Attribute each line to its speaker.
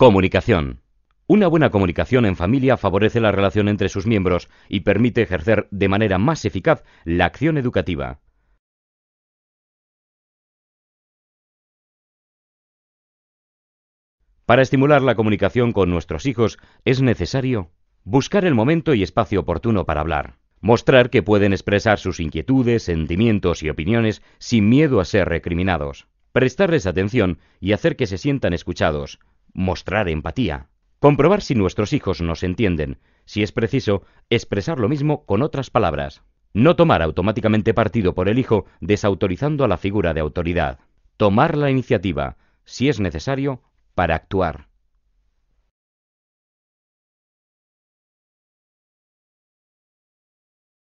Speaker 1: Comunicación. Una buena comunicación en familia favorece la relación entre sus miembros y permite ejercer de manera más eficaz la acción educativa.
Speaker 2: Para estimular la
Speaker 1: comunicación con nuestros hijos es necesario buscar el momento y espacio oportuno para hablar, mostrar que pueden expresar sus inquietudes, sentimientos y opiniones sin miedo a ser recriminados, prestarles atención y hacer que se sientan escuchados, mostrar empatía, comprobar si nuestros hijos nos entienden, si es preciso, expresar lo mismo con otras palabras. No tomar automáticamente partido por el hijo desautorizando a la figura de autoridad. Tomar la iniciativa, si es necesario, para actuar.